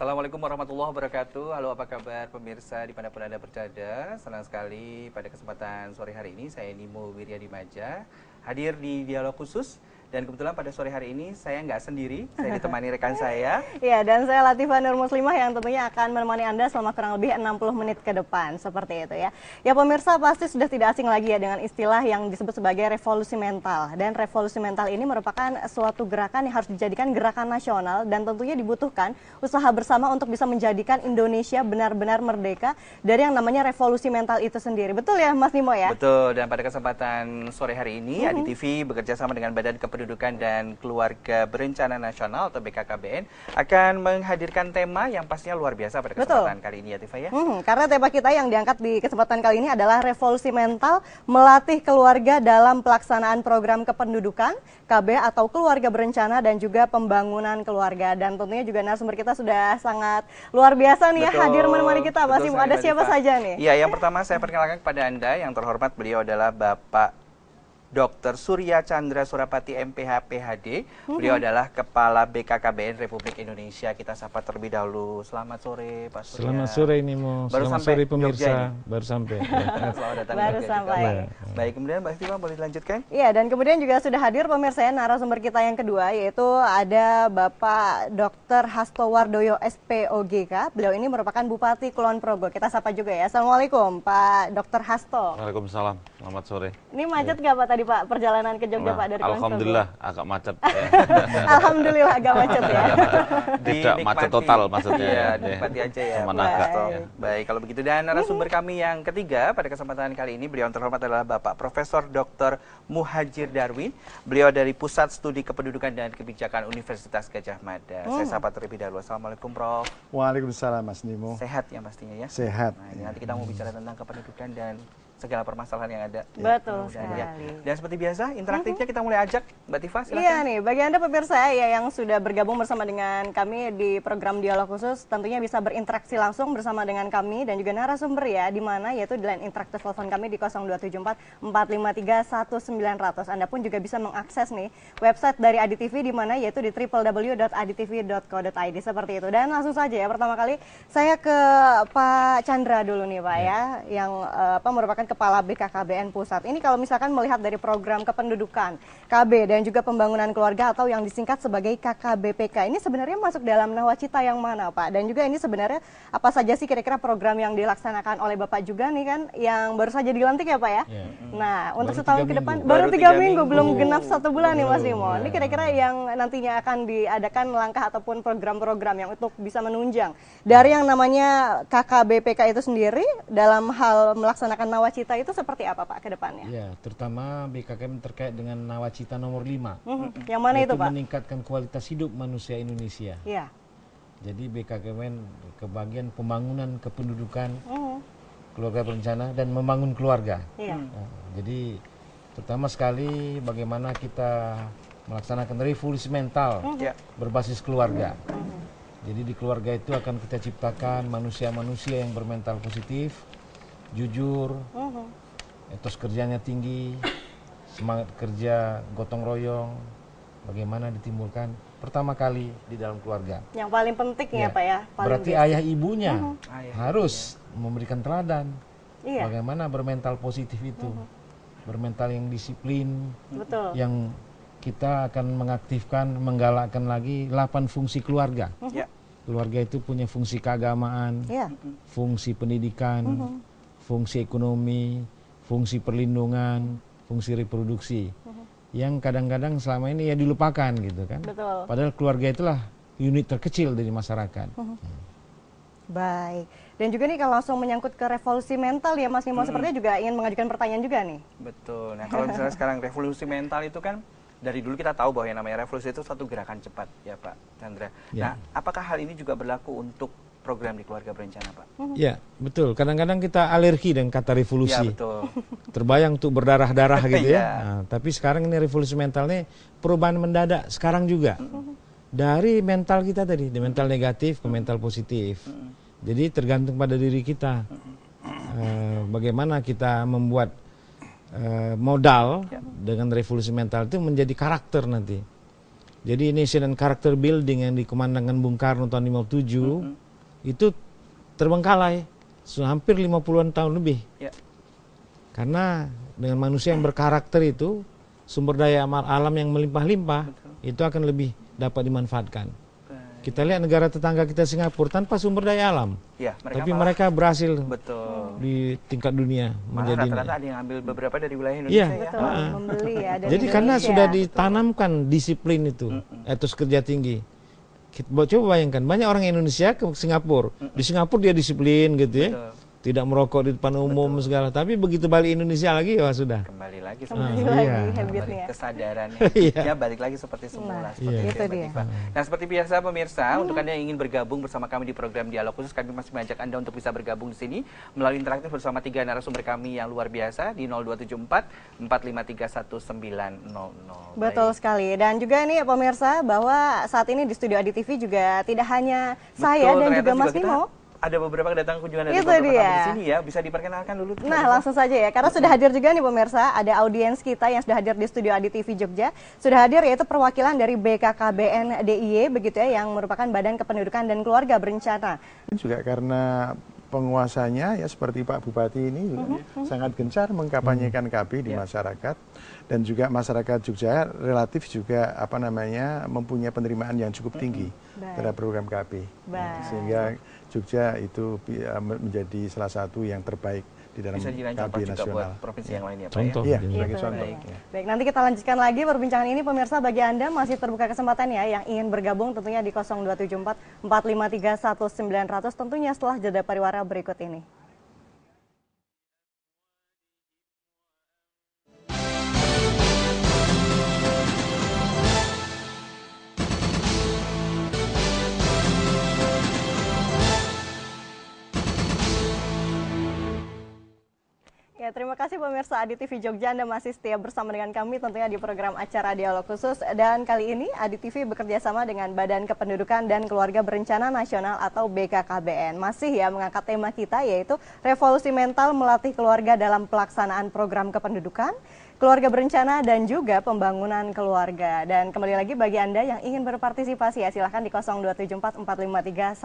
Assalamualaikum warahmatullahi wabarakatuh. Halo, apa kabar pemirsa di mana pun Anda berada? Senang sekali pada kesempatan sore hari ini saya Nimo Maja hadir di dialog khusus dan kebetulan pada sore hari ini saya nggak sendiri, saya ditemani rekan saya. ya, dan saya Latifah Nur Muslimah yang tentunya akan menemani Anda selama kurang lebih 60 menit ke depan, seperti itu ya. Ya pemirsa pasti sudah tidak asing lagi ya dengan istilah yang disebut sebagai revolusi mental. Dan revolusi mental ini merupakan suatu gerakan yang harus dijadikan gerakan nasional dan tentunya dibutuhkan usaha bersama untuk bisa menjadikan Indonesia benar-benar merdeka dari yang namanya revolusi mental itu sendiri. Betul ya Mas Nimo ya? Betul, dan pada kesempatan sore hari ini mm -hmm. ADTV bekerja sama dengan Badan Kependudukan Kependudukan dan Keluarga Berencana Nasional atau BKKBN akan menghadirkan tema yang pastinya luar biasa pada kesempatan Betul. kali ini ya Tifa ya. Hmm, karena tema kita yang diangkat di kesempatan kali ini adalah revolusi mental melatih keluarga dalam pelaksanaan program kependudukan KB atau keluarga berencana dan juga pembangunan keluarga dan tentunya juga narasumber kita sudah sangat luar biasa nih ya, Betul. ya hadir menemani kita. Masih ada siapa saja nih? Iya, yang pertama saya perkenalkan kepada Anda yang terhormat beliau adalah Bapak Dr. Surya Chandra Surapati MPH PHD. Mm-hmm. Beliau adalah Kepala BKKBN Republik Indonesia. Kita sapa terlebih dahulu. Selamat sore Pak Surya. Selamat sore Nimo. Baru Selamat sore pemirsa. Baru sampai. Selamat datang Baru sampai. Iya. Baik, kemudian Mbak Fifa boleh dilanjutkan? Iya, dan kemudian juga sudah hadir pemirsa ya, narasumber kita yang kedua yaitu ada Bapak Dr. Hasto Wardoyo SPOGK. Beliau ini merupakan Bupati Kulon Progo. Kita sapa juga ya. Assalamualaikum Pak Dr. Hasto. Waalaikumsalam. Selamat sore. Ini macet nggak Pak tadi Pak perjalanan ke Jogja nah, Pak dari Alhamdulillah Konstantin? agak macet. alhamdulillah agak macet ya. ya. Tidak macet total maksudnya. Ya, nikmati aja ya. Cuma Baik. Ya. Baik, kalau begitu dan narasumber kami yang ketiga pada kesempatan kali ini beliau yang terhormat adalah Bapak Profesor Dr. Muhajir Darwin. Beliau dari Pusat Studi Kependudukan dan Kebijakan Universitas Gajah Mada. Hmm. Saya sapa terlebih dahulu. Assalamualaikum Prof. Waalaikumsalam Mas Nimo. Sehat ya pastinya ya. Sehat. Nah, ya. Nanti kita mau bicara tentang kependudukan dan segala permasalahan yang ada. Betul ya. sekali. Ya. Dan seperti biasa, interaktifnya kita mulai ajak Mbak Tifa. Silakan. Iya nih, bagi Anda pemirsa ya yang sudah bergabung bersama dengan kami di program Dialog Khusus, tentunya bisa berinteraksi langsung bersama dengan kami dan juga narasumber ya, di mana yaitu di line interaktif telepon kami di 0274 453 1900. Anda pun juga bisa mengakses nih website dari TV di mana yaitu di www.aditv.co.id seperti itu. Dan langsung saja ya, pertama kali saya ke Pak Chandra dulu nih Pak ya, ya yang eh, apa merupakan Kepala BKKBN Pusat. Ini kalau misalkan melihat dari program kependudukan KB dan juga pembangunan keluarga atau yang disingkat sebagai KKBPK. Ini sebenarnya masuk dalam nawacita yang mana Pak? Dan juga ini sebenarnya apa saja sih kira-kira program yang dilaksanakan oleh Bapak juga nih kan yang baru saja dilantik ya Pak ya? ya. Nah untuk setahun ke depan baru tiga minggu, minggu belum genap iya. satu bulan oh, nih Mas Nimo. Iya. Ya. Ini kira-kira yang nantinya akan diadakan langkah ataupun program-program yang untuk bisa menunjang dari yang namanya KKBPK itu sendiri dalam hal melaksanakan nawacita nawacita itu seperti apa Pak ke depannya? Ya, terutama BKKM terkait dengan nawacita nomor 5. -hmm. Yang mana itu Pak? meningkatkan kualitas hidup manusia Indonesia. Iya. Jadi BKKM kebagian pembangunan kependudukan, -hmm. keluarga berencana dan membangun keluarga. Iya. Nah, jadi terutama sekali bagaimana kita melaksanakan revolusi mental -hmm. berbasis keluarga. -hmm. Jadi di keluarga itu akan kita ciptakan manusia-manusia yang bermental positif, jujur, uh-huh. etos kerjanya tinggi, semangat kerja gotong royong, bagaimana ditimbulkan pertama kali di dalam keluarga. Yang paling penting ya, ya Pak ya. Paling berarti biasa. ayah ibunya uh-huh. harus uh-huh. memberikan teladan. Iya. Bagaimana bermental positif itu. Uh-huh. Bermental yang disiplin. Betul. Yang kita akan mengaktifkan, menggalakkan lagi 8 fungsi keluarga. uh Keluarga itu punya fungsi keagamaan, iya. fungsi pendidikan, uh-huh fungsi ekonomi, fungsi perlindungan, fungsi reproduksi mm-hmm. yang kadang-kadang selama ini ya dilupakan gitu kan. Betul. Padahal keluarga itulah unit terkecil dari masyarakat. Mm-hmm. Hmm. Baik. Dan juga nih kalau langsung menyangkut ke revolusi mental ya Mas Nimo, hmm. sepertinya juga ingin mengajukan pertanyaan juga nih. Betul. Nah kalau misalnya sekarang revolusi mental itu kan dari dulu kita tahu bahwa yang namanya revolusi itu satu gerakan cepat ya Pak Chandra. Ya. Nah apakah hal ini juga berlaku untuk program di keluarga berencana, Pak. Mhm. Ya, betul. Kadang-kadang kita alergi dengan kata revolusi. Ya, betul. Terbayang tuh berdarah-darah gitu ya. ya. Nah, tapi sekarang ini revolusi mentalnya perubahan mendadak sekarang juga. Mhm. Dari mental kita tadi, dari mental negatif ke mental positif. Mhm. Jadi tergantung pada diri kita. Uh, bagaimana kita membuat uh, modal ya. dengan revolusi mental itu menjadi karakter nanti. Jadi ini and karakter building yang dikomandangkan Bung Karno tahun 57 mm -hmm itu terbengkalai hampir lima an tahun lebih. Ya. Karena dengan manusia yang berkarakter itu sumber daya alam yang melimpah-limpah itu akan lebih dapat dimanfaatkan. Kita lihat negara tetangga kita Singapura tanpa sumber daya alam. Ya, mereka Tapi malah, mereka berhasil betul. di tingkat dunia menjadi rata-rata ada yang ambil beberapa dari wilayah iya. Indonesia ya. Ah. ya. Betul, ya. membeli ya dari Jadi Indonesia. karena sudah ditanamkan disiplin itu, mm -hmm. etos kerja tinggi coba bayangkan banyak orang indonesia ke Singapura di Singapura dia disiplin gitu ya tidak merokok di depan umum Betul. segala. Tapi begitu balik Indonesia lagi ya sudah. Kembali lagi Kembali lagi iya. habitnya. Kesadarannya. ya balik lagi seperti nah, semula. Nah, seperti iya. itu, itu dia. Nah seperti biasa pemirsa, hmm. untuk anda yang ingin bergabung bersama kami di program Dialog Khusus, kami masih mengajak anda untuk bisa bergabung di sini melalui interaktif bersama tiga narasumber kami yang luar biasa di 0274 4531900. Betul Baik. sekali. Dan juga nih ya, pemirsa bahwa saat ini di studio Adi TV juga tidak hanya Betul, saya dan juga Mas Bimo ada beberapa kedatangan kunjungan dari Itu di sini ya. Bisa diperkenalkan dulu. Nah, pemirsa. langsung saja ya. Karena sudah hadir juga nih pemirsa, ada audiens kita yang sudah hadir di studio Adi TV Jogja. Sudah hadir yaitu perwakilan dari BKKBN DIY begitu ya yang merupakan Badan Kependudukan dan Keluarga Berencana. Juga karena penguasanya ya seperti Pak Bupati ini mm sangat gencar mengkampanyekan mm KB di ya. masyarakat dan juga masyarakat Jogja relatif juga apa namanya mempunyai penerimaan yang cukup mhm. tinggi mm-hmm. terhadap program KB Baik. sehingga Jogja itu eh, menjadi salah satu yang terbaik di dalam kabinet nasional. Buat provinsi yang iya. lain ya, Contoh. ya. ya, sebagai contoh. Baik. Ya. baik, nanti kita lanjutkan lagi perbincangan ini pemirsa bagi Anda masih terbuka kesempatan ya yang ingin bergabung tentunya di 0274 453 1900 tentunya setelah jeda pariwara berikut ini. Ya, terima kasih pemirsa Adi TV Jogja Anda masih setia bersama dengan kami tentunya di program acara Dialog Khusus dan kali ini Adi TV bekerja sama dengan Badan Kependudukan dan Keluarga Berencana Nasional atau BKKBN. Masih ya mengangkat tema kita yaitu revolusi mental melatih keluarga dalam pelaksanaan program kependudukan keluarga berencana dan juga pembangunan keluarga. Dan kembali lagi bagi Anda yang ingin berpartisipasi ya silahkan di 0274 453 1900.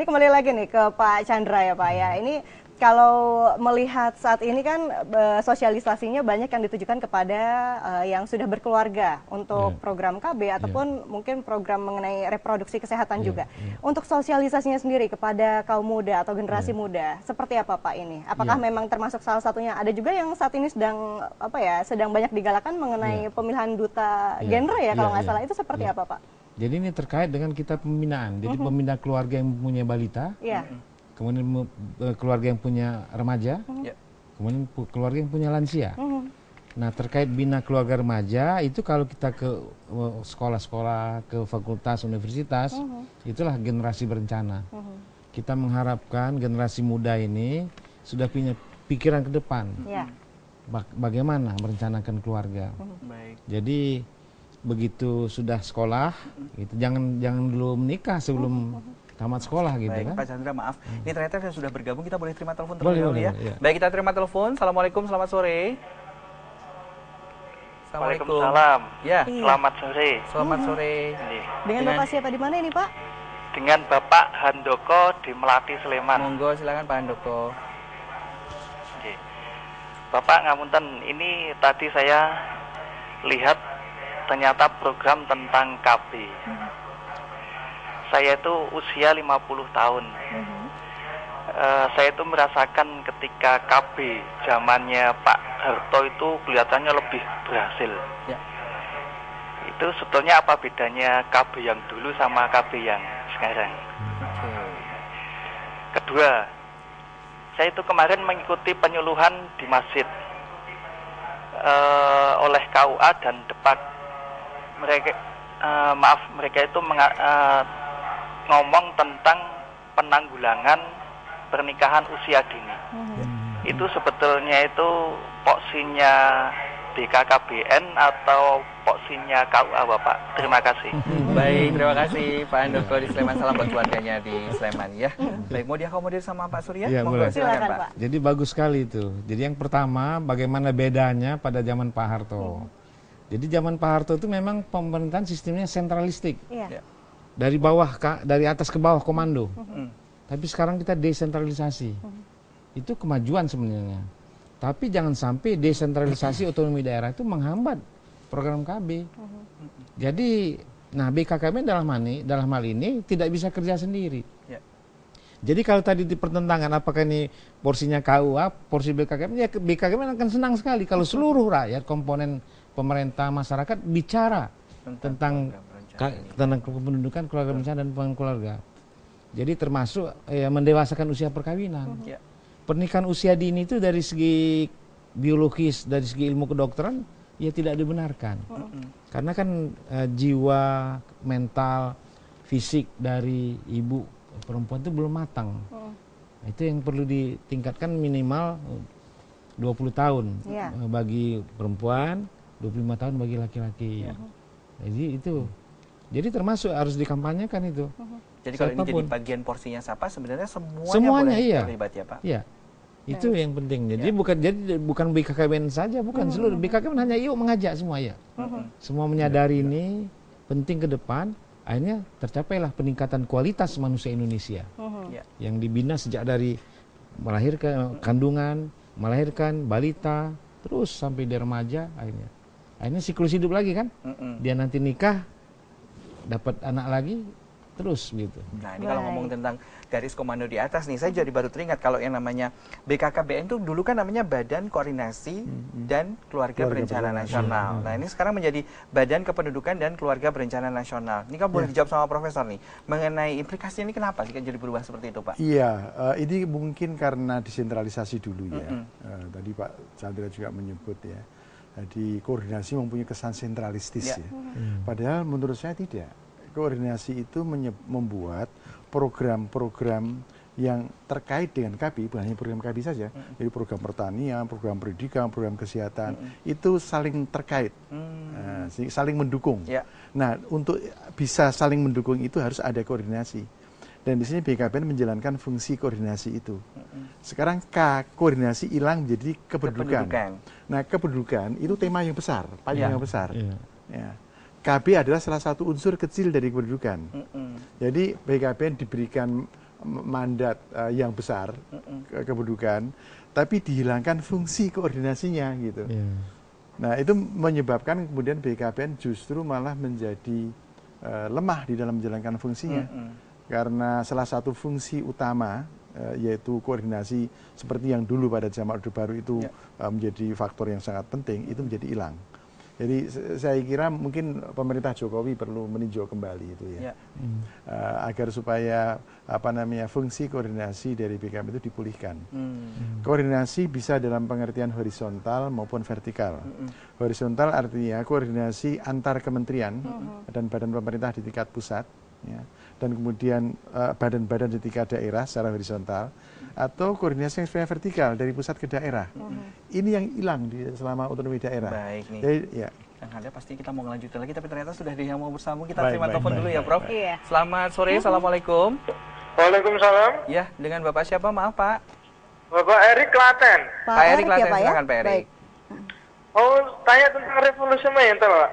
Ini kembali lagi nih ke Pak Chandra ya Pak ya. Ini kalau melihat saat ini kan eh, sosialisasinya banyak yang ditujukan kepada uh, yang sudah berkeluarga untuk yeah. program KB iya. ataupun yeah. mungkin program mengenai reproduksi kesehatan yeah. juga. Yeah. Untuk sosialisasinya sendiri kepada kaum muda atau generasi yeah. muda, seperti apa Pak ini? Apakah yeah. memang termasuk salah satunya? Ada juga yang saat ini sedang apa ya, sedang banyak digalakan mengenai yeah. pemilihan duta yeah. genre ya iya, kalau nggak yeah. salah. Itu seperti yeah. apa Pak? Jadi ini terkait dengan kita pembinaan. Jadi mm -hmm. pembina keluarga yang punya balita. Yeah kemudian e, keluarga yang punya remaja, hmm. ya. kemudian keluarga yang punya lansia. Hmm. Nah terkait bina keluarga remaja itu kalau kita ke e, sekolah-sekolah, ke fakultas, universitas, hmm. itulah generasi berencana. Kita mengharapkan generasi muda ini sudah punya pikiran ke depan. Ya. Bagaimana merencanakan keluarga. Jadi begitu sudah sekolah, itu jangan jangan dulu menikah sebelum tamat sekolah gitu Baik, kan. Pak Chandra maaf, hmm. ini ternyata saya sudah bergabung, kita boleh terima telepon terlebih dahulu ya. Iya. Baik, kita terima telepon. Assalamualaikum, selamat sore. Assalamualaikum. Waalaikumsalam. Ya. Selamat sore. Selamat hmm. sore. Dengan, Dengan Bapak siapa di mana ini, Pak? Dengan Bapak Handoko di Melati Sleman. Monggo silakan Pak Handoko. Oke. Bapak ngamunten, ini tadi saya lihat ternyata program tentang KB. Hmm saya itu usia 50 tahun. Mm -hmm. Uh, saya itu merasakan ketika KB zamannya Pak Harto itu kelihatannya lebih berhasil. Ya. Itu sebetulnya apa bedanya KB yang dulu sama KB yang sekarang? Okay. Kedua, saya itu kemarin mengikuti penyuluhan di masjid uh, oleh KUA dan Depak. Mereka, uh, maaf, mereka itu menga, uh, ngomong tentang penanggulangan pernikahan usia dini. Hmm. Itu sebetulnya itu poksinya DKKBN atau poksinya KUA Bapak. Terima kasih. Baik, terima kasih Pak Handoko di Sleman. Salam buat keluarganya di Sleman ya. Hmm. Baik, mau diakomodir sama Pak Surya? Ya, Monggo, Pak. Pak. Jadi bagus sekali itu. Jadi yang pertama, bagaimana bedanya pada zaman Pak Harto. Hmm. Jadi zaman Pak Harto itu memang pemerintahan sistemnya sentralistik. Yeah. Iya dari bawah dari atas ke bawah komando. Hmm. Tapi sekarang kita desentralisasi. Hmm. Itu kemajuan sebenarnya. Tapi jangan sampai desentralisasi hmm. otonomi daerah itu menghambat program KB. Jadi, nah BKKB dalam hal ini, dalam hal ini tidak bisa kerja sendiri. Ya. Jadi kalau tadi di pertentangan apakah ini porsinya KUA, porsi BKKM, ya BKKM akan senang sekali kalau seluruh rakyat, komponen pemerintah, masyarakat bicara tentang, tentang Ya. tentang kependudukan keluarga berencana ya. dan pembangunan keluarga jadi termasuk eh, mendewasakan usia perkawinan mhm. ya. pernikahan usia dini itu dari segi biologis dari segi ilmu kedokteran ya tidak dibenarkan mhm. karena kan eh, jiwa mental fisik dari ibu perempuan itu belum matang mhm. nah, itu yang perlu ditingkatkan minimal 20 eh, tahun bagi perempuan 25 tahun bagi laki-laki jadi itu jadi termasuk harus dikampanyekan itu. Jadi kalau Siapapun. ini jadi bagian porsinya siapa sebenarnya semuanya, semuanya boleh iya. terlibat ya Pak. Iya. Itu nah. yang penting. Iya. Jadi ya. bukan jadi bukan BKKBN saja, bukan hmm. seluruh BKKBN hanya yuk mengajak semua ya. Hmm. Semua menyadari ini penting ke depan, akhirnya tercapailah peningkatan kualitas manusia Indonesia. Hmm. Iya. Yang dibina sejak dari melahirkan kandungan, melahirkan balita, terus sampai di remaja akhirnya. Akhirnya siklus hidup lagi kan? Dia nanti nikah dapat anak lagi terus gitu. Nah ini kalau ngomong tentang garis komando di atas nih, saya jadi baru teringat kalau yang namanya BKKBN itu dulu kan namanya Badan Koordinasi hmm. dan Keluarga, Keluarga Berencana Nasional. Nah ini sekarang menjadi Badan Kependudukan dan Keluarga Berencana Nasional. Ini kan boleh iya. dijawab sama Profesor nih mengenai implikasi ini kenapa sih kan jadi berubah seperti itu Pak? Iya, uh, ini mungkin karena desentralisasi dulu ya. Mm -hmm. uh, tadi Pak Chandra juga menyebut ya di koordinasi mempunyai kesan sentralistis ya. ya. Hmm. Padahal menurut saya tidak. Koordinasi itu membuat program-program yang terkait dengan KPI bukan hanya program KPI saja, hmm. jadi program pertanian, program pendidikan, program kesehatan, hmm. itu saling terkait, hmm. nah, saling mendukung. Ya. Nah, untuk bisa saling mendukung itu harus ada koordinasi. Dan di sini BKPN menjalankan fungsi koordinasi itu. Sekarang K, koordinasi hilang menjadi kependudukan. Nah, kependudukan itu tema yang besar, paling ya. yang besar. Iya. Ya. Ya. KB adalah salah satu unsur kecil dari kependudukan. Mm -mm. Jadi BKPN diberikan mandat uh, yang besar mm ke kependudukan, tapi dihilangkan fungsi koordinasinya gitu. Yeah. Nah itu menyebabkan kemudian BKPN justru malah menjadi uh, lemah di dalam menjalankan fungsinya. Mm karena salah satu fungsi utama eh, yaitu koordinasi seperti yang dulu pada zaman Orde Baru itu ya. Eh, menjadi faktor yang sangat penting itu menjadi hilang. Jadi saya kira mungkin pemerintah Jokowi perlu meninjau kembali itu ya, ya. Hmm. Eh, agar supaya apa namanya fungsi koordinasi dari BKM itu dipulihkan. Hmm. Koordinasi bisa dalam pengertian horizontal maupun vertikal. Hmm. Horizontal artinya koordinasi antar kementerian hmm. dan badan pemerintah di tingkat pusat. Hmm Ya. dan kemudian eh, badan badan di tiga daerah secara horizontal atau koordinasi yang sebenarnya vertikal dari pusat ke daerah mm-hmm. ini yang hilang selama otonomi daerah baik nih Yang ya. ada pasti kita mau ngelanjutin lagi tapi ternyata sudah di yang mau bersambung kita baik, terima telepon dulu ya Prof baik, iya. selamat sore mm-hmm. assalamualaikum Waalaikumsalam ya dengan Bapak siapa maaf Pak Bapak Erik Klaten Pak, Pak Erik ya, Klaten ya, silakan Pak Erik Oh, tanya tentang revolusi mental, Pak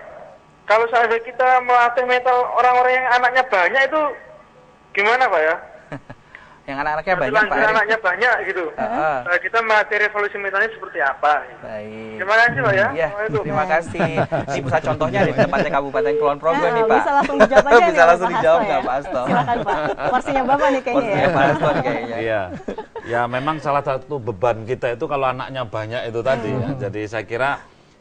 kalau saya kita melatih metal orang-orang yang anaknya banyak itu gimana pak ya? yang anak-anaknya banyak pak Arif. Ya? anaknya banyak gitu. Uh -huh. nah, kita melatih revolusi metalnya seperti apa? Baik. Terima kasih pak ya. ya terima kasih. Si pusat contohnya di tempatnya Kabupaten Kulon Progo eh, nih pak. Bisa langsung dijawab aja Bisa nih, langsung dijawab nggak ya? Pak Asto? Silakan pak. Porsinya bapak nih kayaknya. Ya. Porsinya ya. Pak Asto nih kayaknya. Iya. Ya memang salah satu beban kita itu kalau anaknya banyak itu tadi. Ya. Hmm. Ya. Jadi saya kira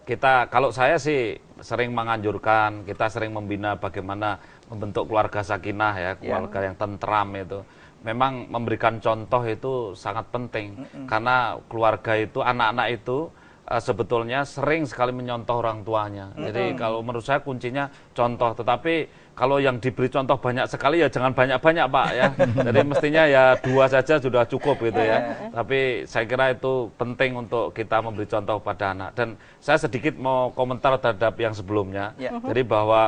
kita kalau saya sih sering menganjurkan, kita sering membina bagaimana membentuk keluarga sakinah ya, ya. keluarga yeah. yang tentram itu. Memang memberikan contoh itu sangat penting mm -mm. karena keluarga itu anak-anak itu uh, sebetulnya sering sekali menyontoh orang tuanya. Mm-hmm. Jadi kalau menurut saya kuncinya contoh. Tetapi kalau yang diberi contoh banyak sekali ya jangan banyak-banyak Pak ya. Jadi mestinya ya dua saja sudah cukup gitu ya. Tapi saya kira itu penting untuk kita memberi contoh pada anak. Dan saya sedikit mau komentar terhadap yang sebelumnya. Yeah. Mm-hmm. Jadi bahwa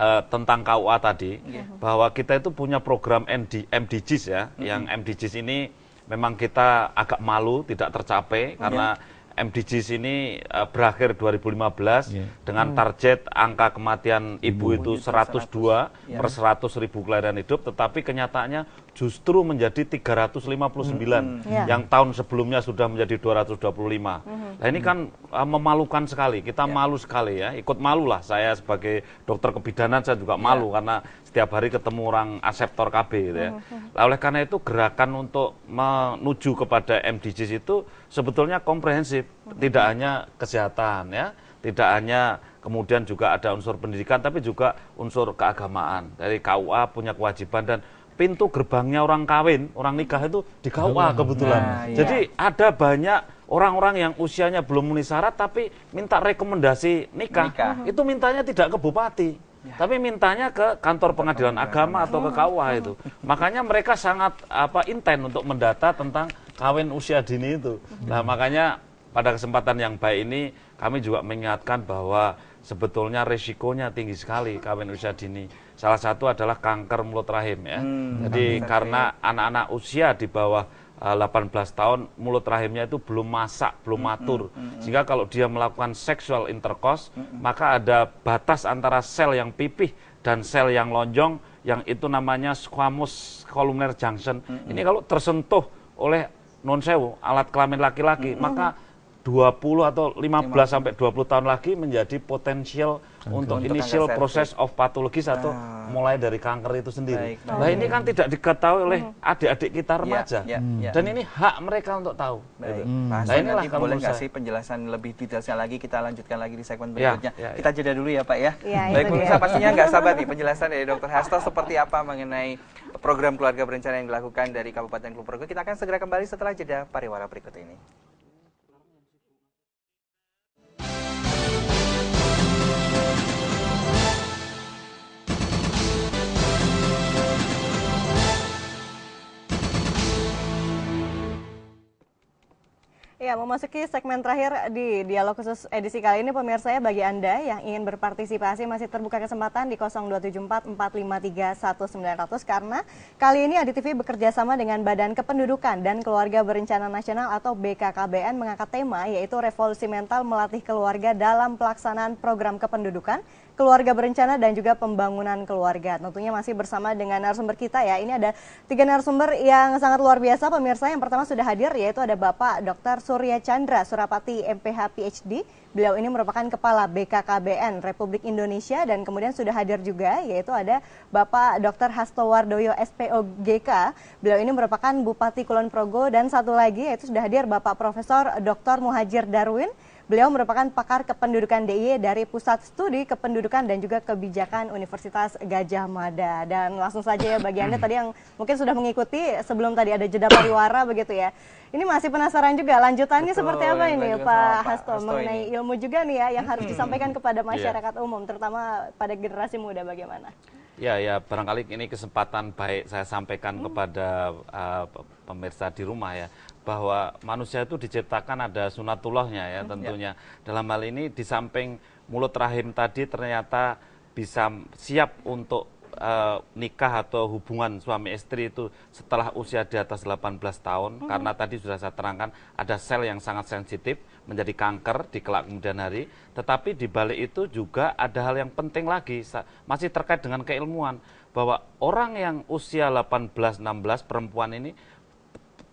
uh, tentang KUA tadi yeah. Mm-hmm. bahwa kita itu punya program MD, MDGs ya. Mm -hmm. Yang MDGs ini memang kita agak malu tidak tercapai ya. karena MDGs ini uh, eh, berakhir 2015 yeah. dengan hmm. target angka kematian ibu, ibu itu 102 100, per 100 iya. ribu kelahiran hidup, tetapi kenyataannya justru menjadi 359 hmm, hmm. yang ya. tahun sebelumnya sudah menjadi 225. Hmm, hmm. Nah ini kan uh, memalukan sekali. Kita yeah. malu sekali ya. Ikut malu lah saya sebagai dokter kebidanan saya juga malu yeah. karena setiap hari ketemu orang aseptor KB gitu ya. Hmm, hmm. Nah, oleh karena itu gerakan untuk menuju kepada MDGs itu sebetulnya komprehensif. Hmm. Tidak hanya kesehatan ya, tidak hanya kemudian juga ada unsur pendidikan tapi juga unsur keagamaan. Dari KUA punya kewajiban dan pintu gerbangnya orang kawin, orang nikah itu di KUA nah, kebetulan. Nah, iya. Jadi ada banyak orang-orang yang usianya belum memenuhi syarat tapi minta rekomendasi nikah. nikah. Nah, itu mintanya tidak ke bupati. Ya. Tapi mintanya ke kantor pengadilan agama atau ke KUA oh. itu. Makanya mereka sangat apa intent untuk mendata tentang kawin usia dini itu. Nah, makanya pada kesempatan yang baik ini kami juga mengingatkan bahwa sebetulnya resikonya tinggi sekali kawin usia dini. Salah satu adalah kanker mulut rahim ya. Hmm, Jadi kanker, karena anak-anak ya. usia di bawah 18 eh, tahun mulut rahimnya itu belum masak, belum hmm, matur. Hmm, hmm, hmm, Sehingga kalau dia melakukan seksual intercourse, hmm, hmm, maka ada batas antara sel yang pipih dan sel yang lonjong yang itu namanya squamous columnar junction. Hmm, Ini kalau tersentuh oleh non sewu alat kelamin laki-laki, hmm, maka 20 atau 15 belas sampai 20 tahun lagi menjadi potensial untuk, untuk initial proses of patologis nah. atau mulai dari kanker itu sendiri. Baik, baik. Nah, ini kan tidak diketahui oleh hmm. adik-adik kita ya, remaja. Ya, ya, ya. Dan ini hak mereka untuk tahu. Baik. Gitu. Nah, nah ini nanti boleh saya. kasih penjelasan lebih detailnya lagi kita lanjutkan lagi di segmen ya, berikutnya. Ya, ya, Kita jeda dulu ya, Pak ya. ya baik, pemirsa iya. pastinya nggak sabar nih penjelasan dari Dr. Hasto seperti apa mengenai program keluarga berencana yang dilakukan dari Kabupaten Kulon Progo. Kita akan segera kembali setelah jeda pariwara berikut ini. Ya, memasuki segmen terakhir di dialog khusus edisi kali ini pemirsa ya bagi Anda yang ingin berpartisipasi masih terbuka kesempatan di 02744531900 karena kali ini ADTV bekerja sama dengan Badan Kependudukan dan Keluarga Berencana Nasional atau BKKBN mengangkat tema yaitu revolusi mental melatih keluarga dalam pelaksanaan program kependudukan keluarga berencana dan juga pembangunan keluarga. Tentunya masih bersama dengan narasumber kita ya. Ini ada tiga narasumber yang sangat luar biasa pemirsa. Yang pertama sudah hadir yaitu ada Bapak Dr. Surya Chandra Surapati MPH PhD. Beliau ini merupakan Kepala BKKBN Republik Indonesia dan kemudian sudah hadir juga yaitu ada Bapak Dr. Hasto Wardoyo SPOGK. Beliau ini merupakan Bupati Kulon Progo dan satu lagi yaitu sudah hadir Bapak Profesor Dr. Muhajir Darwin Beliau merupakan pakar kependudukan DIY dari Pusat Studi Kependudukan dan juga Kebijakan Universitas Gajah Mada. Dan langsung saja ya bagi Anda tadi yang mungkin sudah mengikuti sebelum tadi ada jeda pariwara begitu ya. Ini masih penasaran juga lanjutannya Betul, seperti apa ini kan Pak, Hasto, Hasto mengenai ini. ilmu juga nih ya yang harus hmm. disampaikan kepada iya. masyarakat yeah. umum terutama pada generasi muda bagaimana? Ya, ya barangkali ini kesempatan baik saya sampaikan hmm. kepada uh, pemirsa di rumah ya bahwa manusia itu diciptakan ada sunatullahnya ya, hmm, ya. tentunya. Ya. Dalam hal ini di samping mulut rahim tadi ternyata bisa siap untuk e, nikah atau hubungan suami istri itu setelah usia di atas 18 tahun hmm. karena tadi sudah saya terangkan ada sel yang sangat sensitif menjadi kanker di kelak kemudian hari tetapi di balik itu juga ada hal yang penting lagi masih terkait dengan keilmuan bahwa orang yang usia 18 16 perempuan ini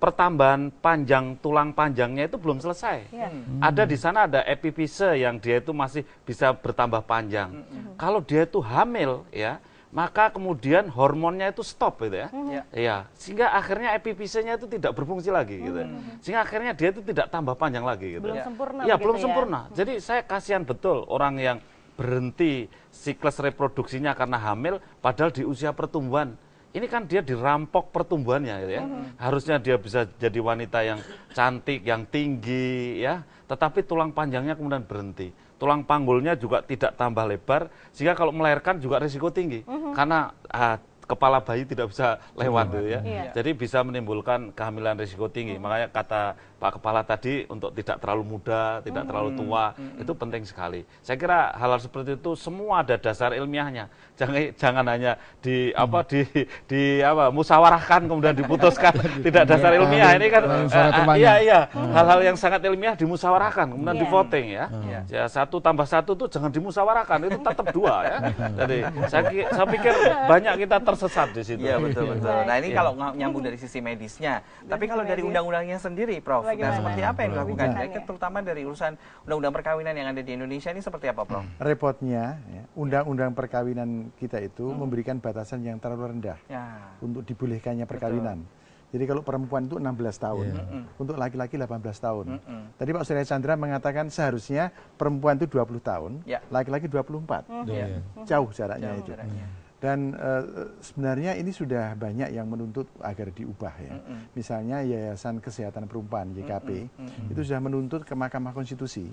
pertambahan panjang tulang panjangnya itu belum selesai. Iya. Hmm. hmm. Ada di sana ada epifise yang dia itu masih bisa bertambah panjang. Hmm, hmm. hmm. Kalau dia itu hamil ya, maka kemudian hormonnya itu stop gitu ya. Hmm. Ya, sehingga akhirnya epifisenya itu tidak berfungsi lagi gitu. Ya. Hmm. Sehingga akhirnya dia itu tidak tambah panjang lagi gitu. Ya. Iya, belum ya. sempurna. Ya, belum ya. sempurna. Jadi saya kasihan betul orang yang berhenti siklus reproduksinya karena hamil padahal di usia pertumbuhan ini kan dia dirampok pertumbuhannya gitu ya. Mm-hmm. Harusnya dia bisa jadi wanita yang cantik, yang tinggi ya, tetapi tulang panjangnya kemudian berhenti. Tulang panggulnya juga tidak tambah lebar sehingga kalau melahirkan juga risiko tinggi. Mm-hmm. Karena uh, kepala bayi tidak bisa lewat gitu ya. ya. Iya. Jadi bisa menimbulkan kehamilan risiko tinggi. Mm-hmm. Makanya kata Pak Kepala tadi untuk tidak terlalu muda, tidak hmm. terlalu tua, hmm. itu penting sekali. Saya kira hal-hal seperti itu semua ada dasar ilmiahnya. Jangan jangan hanya di hmm. apa di di apa musawarahkan kemudian diputuskan iya. tidak dasar iya. ilmiah. Ini kan uh, iya iya hmm. hal-hal yang sangat ilmiah dimusawarahkan kemudian yeah. di voting ya. Hmm. Ya, ya. Satu tambah satu itu jangan dimusawarahkan itu tetap dua ya. Jadi saya saya pikir banyak kita tersesat di situ. Iya betul betul. Iya. Nah ini kalau nyambung dari sisi medisnya, tapi kalau dari undang-undangnya sendiri, Prof nah seperti apa yang dilakukan ya. terutama dari urusan undang-undang perkawinan yang ada di Indonesia ini seperti apa Prof? Repotnya ya, undang-undang ya, perkawinan kita itu hmm. memberikan batasan yang terlalu rendah ya. untuk dibolehkannya perkawinan. Betul. Jadi kalau perempuan itu 16 tahun, yeah. mm hmm untuk laki-laki 18 tahun. Mm hmm Tadi Pak Surya Chandra mengatakan seharusnya perempuan itu 20 tahun, ya. laki-laki yeah. 24. Mm -hmm. yeah. Jauh jaraknya Jauh itu. Jaraknya dan eh, sebenarnya ini sudah banyak yang menuntut agar diubah ya misalnya yayasan kesehatan perempuan YKP itu sudah menuntut ke Mahkamah Konstitusi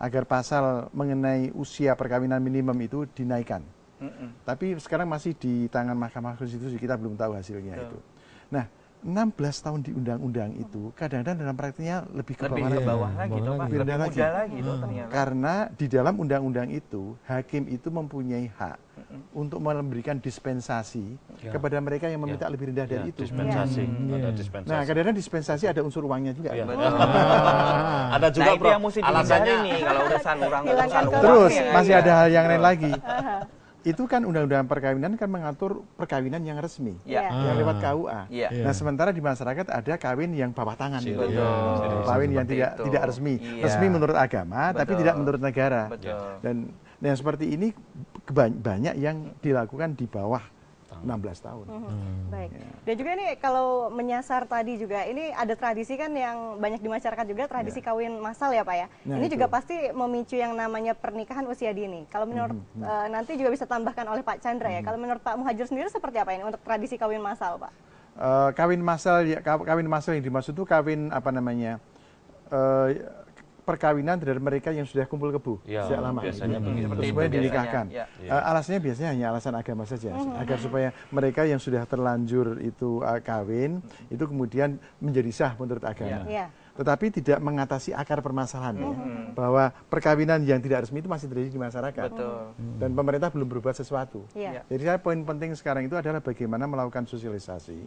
agar pasal mengenai usia perkawinan minimum itu dinaikkan tapi sekarang masih di tangan Mahkamah Konstitusi kita belum tahu hasilnya itu nah enam belas tahun di undang-undang itu kadang-kadang dalam praktiknya lebih ke bawah, bawah lagi, lagi. Lebih lagi. lagi hmm. Karena di dalam undang-undang itu hakim itu mempunyai hak untuk memberikan dispensasi ya. kepada mereka yang meminta ya. lebih rendah dari ya. itu. Dispensasi. Hmm. Ada hmm. dispensasi. Nah, kadang-kadang dispensasi ada unsur uangnya juga. Ya. Oh. ada juga nah, bro. Alasannya nih kalau urusan orang Terus ya. masih ada hal yang lain lagi. Iya itu kan undang undang perkawinan kan mengatur perkawinan yang resmi yeah. yang ah. lewat KUA. Yeah. Iya. Nah sementara di masyarakat ada kawin yang bawah tangan, iya. gitu. Yeah. kawin iya. yang tidak itu. tidak resmi, yeah. resmi menurut agama Betul. tapi tidak menurut negara. Betul. Dan yang seperti ini banyak yang dilakukan di bawah 16 tahun. Mm -hmm. Baik. Ya. Dan juga ini kalau menyasar tadi juga ini ada tradisi kan yang banyak di masyarakat juga tradisi ya. kawin masal ya Pak ya. Nah, ini itu. juga pasti memicu yang namanya pernikahan usia dini. Kalau menurut -hmm. uh, nanti juga bisa tambahkan oleh Pak Chandra ya. -hmm. ya. Kalau menurut Pak Muhajir sendiri seperti apa ini untuk tradisi kawin masal Pak? Uh, kawin masal, ya kawin masal yang dimaksud itu kawin apa namanya? Uh, perkawinan dari mereka yang sudah kumpul kebu ya, sejak lama biasanya begitu. supaya dinikahkan ya. uh, eh, alasannya biasanya hanya alasan agama saja hmm. agar oh. supaya mereka yang sudah terlanjur itu uh, kawin hmm. itu kemudian menjadi sah menurut agama yeah. Yeah. tetapi tidak mengatasi akar permasalahan mm -hmm. bahwa perkawinan yang tidak resmi itu masih terjadi di masyarakat Betul. Hmm. dan pemerintah belum berbuat sesuatu. Yeah. Iya. Jadi saya poin penting sekarang itu adalah bagaimana melakukan sosialisasi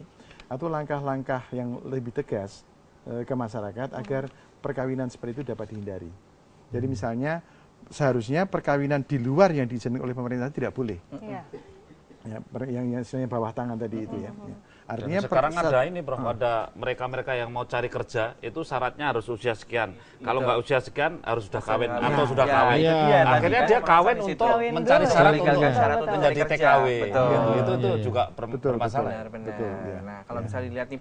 atau langkah-langkah yang lebih tegas eh, ke masyarakat agar perkawinan seperti itu dapat dihindari. Jadi misalnya seharusnya perkawinan di luar yang diizinkan oleh pemerintah tidak boleh. Iya. Ya. Ya, yang yang istilahnya bawah tangan tadi itu ya. Mm-hmm. ya. Artinya Dan sekarang ada ini Prof, hmm. ada mereka-mereka yang mau cari kerja itu syaratnya harus usia sekian. Kalau nggak usia sekian harus sudah kawin ya. atau sudah ya, kawin. Ya, ya. Akhirnya dia kawin untuk kawin mencari syarat untuk, syarat untuk menjadi TKW. Betul. Ya, itu ya. juga bermasalah. ya. Nah, kalau ya. misalnya dilihat nih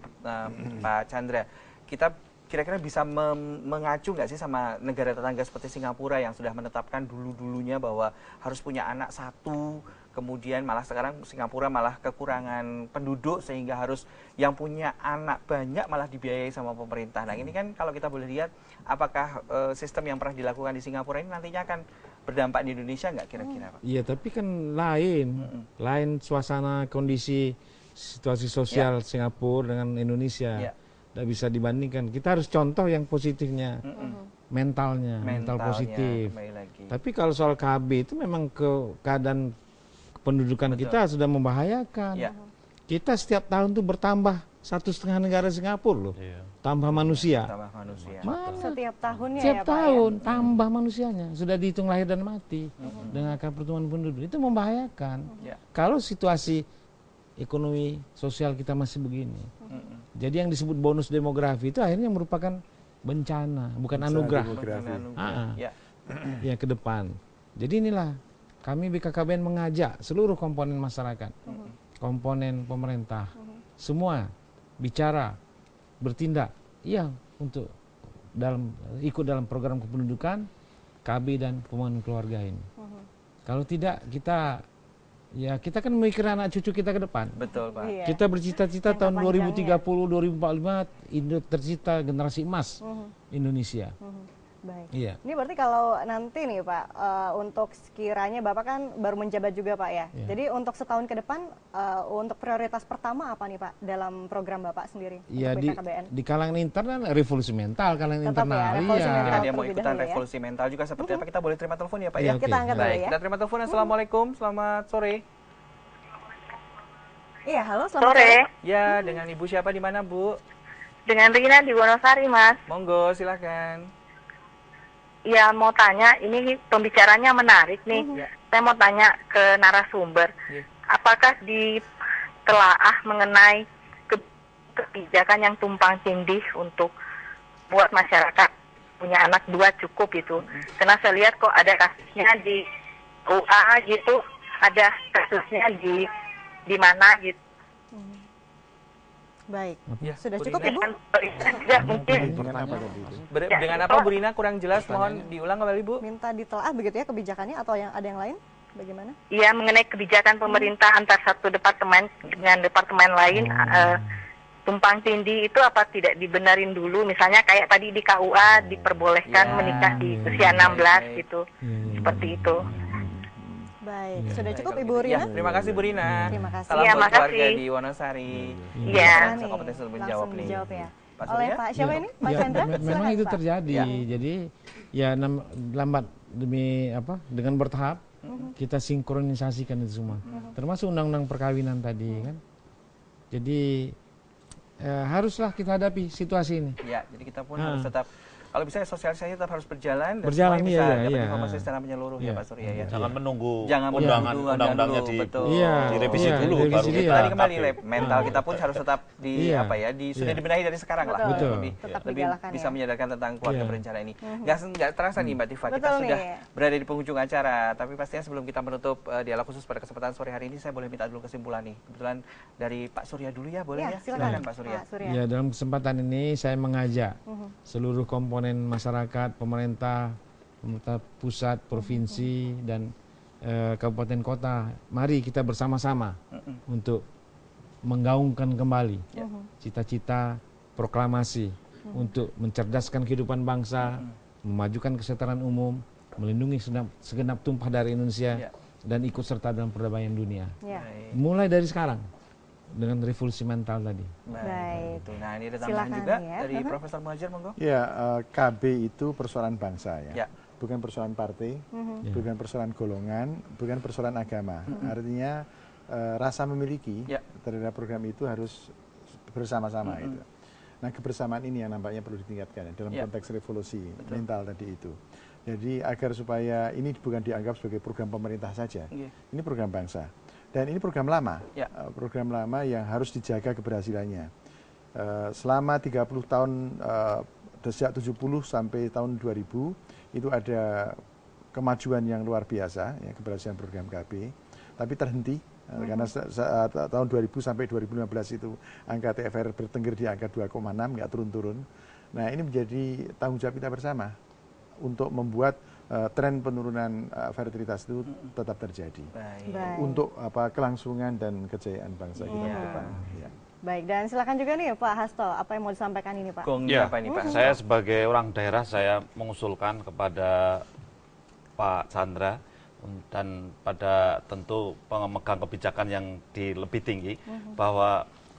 Pak Chandra, kita kira-kira bisa mengacu nggak sih sama negara tetangga seperti Singapura yang sudah menetapkan dulu-dulunya bahwa harus punya anak satu, kemudian malah sekarang Singapura malah kekurangan penduduk sehingga harus yang punya anak banyak malah dibiayai sama pemerintah. Nah ini hmm. kan kalau kita boleh lihat apakah e, sistem yang pernah dilakukan di Singapura ini nantinya akan berdampak di Indonesia nggak kira-kira Pak? Iya tapi kan lain, mm -mm. lain suasana kondisi situasi sosial yeah. Singapura dengan Indonesia. Yeah tidak bisa dibandingkan kita harus contoh yang positifnya mentalnya mental positif tapi kalau soal kb itu memang keadaan pendudukan kita sudah membahayakan iya. kita setiap tahun tuh bertambah satu setengah negara Singapura loh iya. tambah manusia tambah manusia setiap tahunnya setiap ya, ya? tahun ya? tambah manusianya sudah dihitung lahir dan mati dengan angka pertumbuhan penduduk itu membahayakan iya. kalau situasi ekonomi sosial kita masih begini. Jadi yang disebut bonus demografi itu akhirnya merupakan bencana, bukan bencana anugerah. Ah, ya. ya ke depan. Jadi inilah kami BKKBN mengajak seluruh komponen masyarakat, komponen pemerintah, semua bicara, bertindak, iya untuk dalam ikut dalam program kependudukan, KB dan pembangunan keluarga ini. Kalau tidak kita Ya, kita kan memikirkan anak cucu kita ke depan. Betul, Pak. Iya. Kita bercita-cita tahun 2030, 2045 Indo tercita generasi emas uh mhm. -huh. Indonesia. Uh mhm. -huh baik Iya. ini berarti kalau nanti nih pak eh, untuk sekiranya bapak kan baru menjabat juga pak ya iya. jadi untuk setahun ke depan eh, untuk prioritas pertama apa nih pak dalam program bapak sendiri Iya, di, di kalangan internal revolusi mental kalangan Tetap ya, internal ya, revolusi iya. mental ada dia mau ikutan ya. revolusi mental juga seperti apa kita boleh terima telepon ya pak ya, ya? kita angkat dulu ya kita terima telepon assalamualaikum selamat sore Iya, halo selamat sore. sore. Ya, dengan Ibu siapa di mana, Bu? Dengan Rina di Wonosari, Mas. Monggo, silakan ya mau tanya, ini pembicaranya menarik nih. Mhm. Yeah. Saya mau tanya ke narasumber, yeah. apakah di telaah mengenai kebijakan yang tumpang tindih untuk buat masyarakat punya anak dua cukup itu. Mm. Karena saya lihat kok ada kasusnya di UA gitu, ada kasusnya di di mana gitu. Mm. Baik. Ya, Sudah cukup Ibu? mungkin. Dengan apa, ya, Dengan apa Bu Rina kurang jelas mohon diulang kembali Bu. Minta ditelaah begitu ya kebijakannya atau yang ada yang lain? Bagaimana? Iya mengenai kebijakan pemerintah hmm. antar satu departemen dengan departemen lain hmm. uh, tumpang tindih itu apa tidak dibenarin dulu misalnya kayak tadi di KUA oh. diperbolehkan ya, menikah di hmm. usia 16 gitu. Ya, seperti itu. Baik, hmm. sudah iya, cukup iya. Ibu Rina. Ya, terima kasih Bu Rina. Terima kasih. Salam ya, buat makasih. keluarga di Wonosari. Iya. Hmm. Ya. langsung kompetensi lebih menjawab nih. Menjawab ya. Pak Oleh Pak siapa ya. ini? Pak ya, Chandra? Memang Silahkan, itu Pak. terjadi. Ya. Jadi ya lambat demi apa? Dengan bertahap mhm. kita sinkronisasikan itu semua. Mhm. Termasuk undang-undang perkawinan tadi mhm. kan. Jadi eh, haruslah kita hadapi situasi ini. Ya, jadi kita pun nah. harus tetap kalau bisa sosialisasi tetap harus berjalan dan berjalan, iya, bisa iya, dapat iya. informasi secara menyeluruh ya, iya. ya Pak Surya iya, ya. Jangan menunggu jangan undangan menunggu undang-undangnya di Iya, direvisi iya, dulu iya, baru kita tadi kembali mental hmm. kita pun harus tetap di iya, apa ya di sudah iya. dibenahi dari sekarang betul, lah betul. lebih tetap iya. lebih ya. bisa ya. menyadarkan tentang keluarga iya. berencana ini. Enggak hmm. enggak terasa nih Mbak Tifa kita sudah berada di penghujung acara tapi pastinya sebelum kita menutup eh, dialog khusus pada kesempatan sore hari ini saya boleh minta dulu kesimpulan nih. Kebetulan dari Pak Surya dulu ya boleh ya. ya? Silakan Pak Surya. Ya dalam kesempatan ini saya mengajak hmm. seluruh komponen komponen masyarakat pemerintah pemerintah pusat provinsi dan eh, kabupaten kota mari kita bersama sama untuk menggaungkan kembali ya. mm-hmm. cita cita proklamasi mm-hmm. untuk mencerdaskan kehidupan bangsa memajukan kesetaraan umum melindungi segenap tumpah dari Indonesia ya. dan ikut serta dalam perdamaian dunia ya. mulai dari sekarang dengan revolusi mental tadi. Nah, Baik. Nah ini ada tambahan juga ya. dari Profesor Muhajir monggo. Ya uh, KB itu persoalan bangsa ya. ya. Bukan persoalan partai, mhm. Ya. bukan persoalan golongan, bukan persoalan agama. Mhm. Artinya uh, rasa memiliki ya. terhadap program itu harus bersama-sama mhm. itu. Nah kebersamaan ini yang nampaknya perlu ditingkatkan ya, dalam ya. konteks revolusi Betul. mental tadi itu. Jadi agar supaya ini bukan dianggap sebagai program pemerintah saja, yeah. ini program bangsa dan ini program lama ya. eh, program lama yang harus dijaga keberhasilannya eh, selama 30 puluh tahun eh, sejak tujuh sampai tahun 2000 itu ada kemajuan yang luar biasa ya, keberhasilan program KB tapi terhenti hmm. karena saat tahun 2000 sampai 2015 itu angka TFR bertengger di angka 2,6 nggak turun-turun. Nah ini menjadi tanggung jawab kita bersama untuk membuat Eh, tren penurunan eh, fertilitas itu tetap terjadi untuk apa kelangsungan dan kejayaan bangsa kita iya. ke depan. Iya. Baik, dan silakan juga nih Pak Hasto, apa yang mau disampaikan ini Pak? Gongnya ya, apa ini Pak? Saya sebagai orang daerah saya mengusulkan kepada Pak Chandra dan pada tentu pengemegang kebijakan yang di lebih tinggi uh -huh. bahwa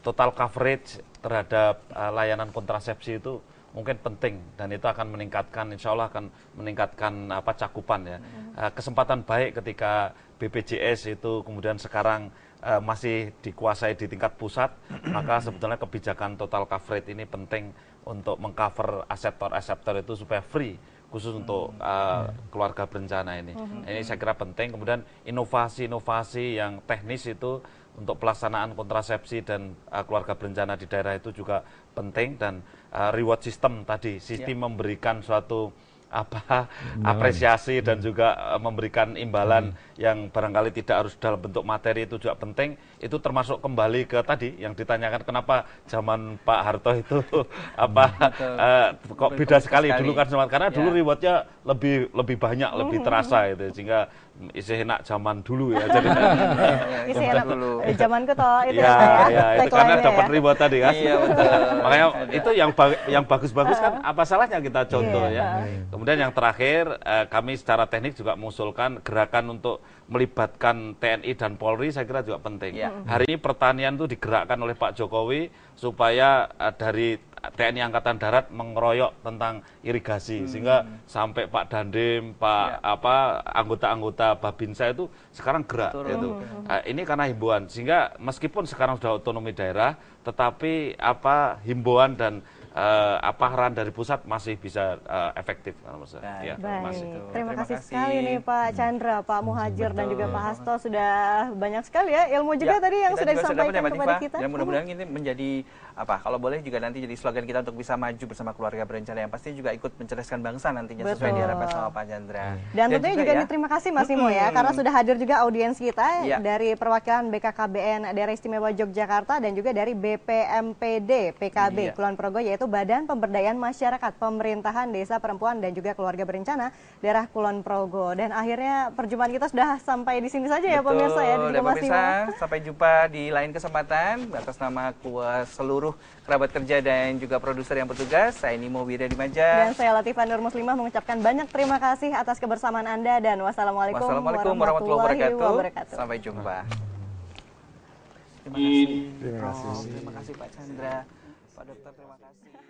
total coverage terhadap uh, layanan kontrasepsi itu mungkin penting dan itu akan meningkatkan insya Allah akan meningkatkan apa cakupan ya mm-hmm. eh, kesempatan baik ketika BPJS itu kemudian sekarang eh, masih dikuasai di tingkat pusat maka sebetulnya kebijakan total coverage ini penting untuk mengcover aseptor-aseptor itu supaya free khusus untuk uh, keluarga berencana ini. Mm-hmm. Ini saya kira penting. Kemudian inovasi-inovasi yang teknis itu untuk pelaksanaan kontrasepsi dan uh, keluarga berencana di daerah itu juga penting dan uh, reward system tadi sistem yeah. memberikan suatu apa imbalan. apresiasi dan hmm. juga eh, memberikan imbalan hmm. yang barangkali tidak harus dalam bentuk materi itu juga penting itu termasuk kembali ke tadi yang ditanyakan kenapa zaman Pak Harto itu apa uh, kok beda sekali, sekali dulu kan karena ya. dulu rewardnya lebih lebih banyak lebih hmm. terasa itu ya. sehingga isih enak zaman dulu ya jadi isih enak dulu zaman eh, toh itu ya, ya, ya itu karena ya. dapat ya. reward tadi kan iya, makanya itu yang ba yang bagus-bagus kan iya. apa salahnya kita contoh iya, ya iya. kemudian yang terakhir eh, kami secara teknik juga mengusulkan gerakan untuk melibatkan TNI dan Polri saya kira juga penting iya. hari ini pertanian itu digerakkan oleh Pak Jokowi supaya eh, dari TNI Angkatan Darat mengeroyok tentang irigasi hmm. sehingga sampai Pak Dandim, Pak ya. apa anggota-anggota Babinsa itu sekarang gerak Turun. itu. Uh, hmm, hmm, hmm. eh, ini karena himbauan sehingga meskipun sekarang sudah otonomi daerah tetapi apa himbauan dan uh, apa arahan dari pusat masih bisa uh, efektif kalau menurut Ya, Baik. Iya, masih. Terima, Terima kasih, sekali nih Pak hmm. Chandra, Pak hmm, Muhajir Betul. dan juga Pak Hasto sudah banyak sekali ya ilmu juga ya, tadi yang sudah disampaikan sudah kepada kita. Dan ya, mudah-mudahan hmm. ini menjadi apa? Kalau boleh juga nanti jadi slogan kita untuk bisa maju bersama keluarga berencana yang pasti juga ikut mencerdaskan bangsa nantinya Betul. sesuai diharapkan sama Pak Chandra. Dan, tentunya juga, juga ya, terima kasih Mas Imo ya karena sudah hadir juga audiens kita ya. dari perwakilan BKKBN Daerah Istimewa Yogyakarta dan juga dari BPMPD PKB ya. Kulon Progo yaitu yaitu Badan Pemberdayaan Masyarakat Pemerintahan Desa Perempuan dan juga Keluarga Berencana daerah Kulon Progo. Dan akhirnya perjumpaan kita sudah sampai di sini saja ya pemirsa ya. Dan ya, pemirsa, ya. sampai jumpa di lain kesempatan atas nama kuas seluruh kerabat kerja dan juga produser yang bertugas. Saya Nimo Dimaja Dan saya Latifah Nur Muslimah mengucapkan banyak terima kasih atas kebersamaan Anda dan wassalamualaikum, wassalamualaikum warahmatullahi, warahmatullahi wabarakatuh. wabarakatuh. Sampai jumpa. Terima kasih. Terima kasih. Oh, terima kasih Pak Chandra pak dokter terima kasih